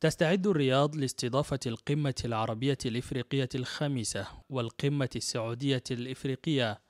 تستعد الرياض لاستضافة القمة العربية الإفريقية الخامسة والقمة السعودية الإفريقية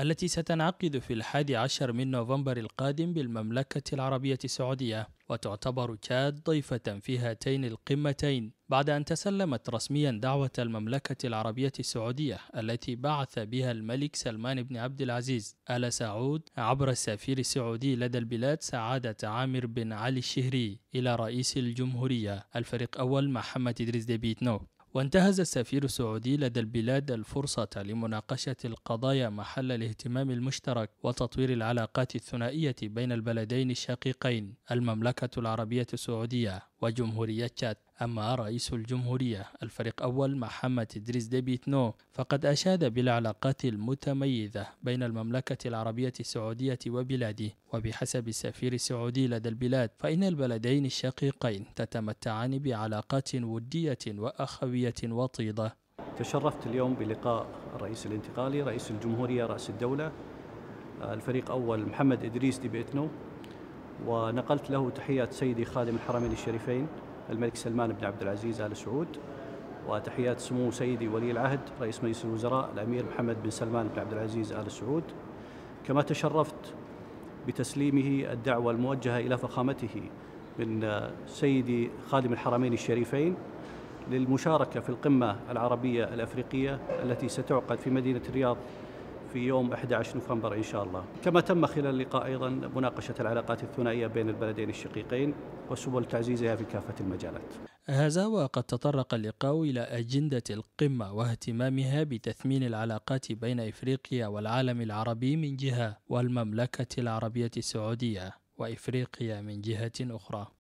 التي ستنعقد في الحادي عشر من نوفمبر القادم بالمملكة العربية السعودية وتعتبر تشاد ضيفة في هاتين القمتين بعد أن تسلمت رسميا دعوة المملكة العربية السعودية التي بعث بها الملك سلمان بن عبد العزيز آل سعود عبر السفير السعودي لدى البلاد سعادة عامر بن علي الشهري إلى رئيس الجمهورية الفريق أول محمد إدريس ديبيت نو وانتهز السفير السعودي لدى البلاد الفرصة لمناقشة القضايا محل الاهتمام المشترك وتطوير العلاقات الثنائية بين البلدين الشقيقين المملكة العربية السعودية وجمهورية تشاد أما رئيس الجمهورية الفريق أول محمد إدريس ديبيت نو فقد أشاد بالعلاقات المتميزة بين المملكة العربية السعودية وبلاده وبحسب السفير السعودي لدى البلاد فإن البلدين الشقيقين تتمتعان بعلاقات ودية وأخوية وطيدة تشرفت اليوم بلقاء الرئيس الانتقالي رئيس الجمهورية رأس الدولة الفريق أول محمد إدريس نو ونقلت له تحيات سيدي خادم الحرمين الشريفين الملك سلمان بن عبد العزيز آل سعود وتحيات سمو سيدي ولي العهد رئيس مجلس الوزراء الأمير محمد بن سلمان بن عبد العزيز آل سعود كما تشرفت بتسليمه الدعوة الموجهة إلى فخامته من سيدي خادم الحرمين الشريفين للمشاركة في القمة العربية الأفريقية التي ستعقد في مدينة الرياض في يوم 11 نوفمبر إن شاء الله كما تم خلال اللقاء أيضا مناقشة العلاقات الثنائية بين البلدين الشقيقين وسبل تعزيزها في كافة المجالات هذا وقد تطرق اللقاء إلى أجندة القمة واهتمامها بتثمين العلاقات بين إفريقيا والعالم العربي من جهة والمملكة العربية السعودية وإفريقيا من جهة أخرى